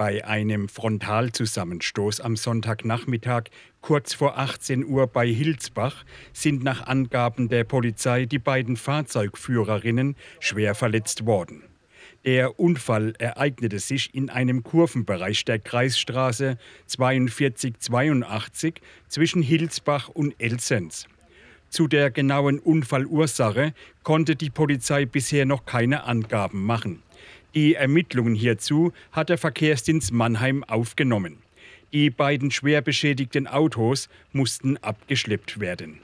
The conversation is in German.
Bei einem Frontalzusammenstoß am Sonntagnachmittag kurz vor 18 Uhr bei Hilsbach sind nach Angaben der Polizei die beiden Fahrzeugführerinnen schwer verletzt worden. Der Unfall ereignete sich in einem Kurvenbereich der Kreisstraße 4282 zwischen Hilsbach und Elsens. Zu der genauen Unfallursache konnte die Polizei bisher noch keine Angaben machen. Die Ermittlungen hierzu hat der Verkehrsdienst Mannheim aufgenommen. Die beiden schwer beschädigten Autos mussten abgeschleppt werden.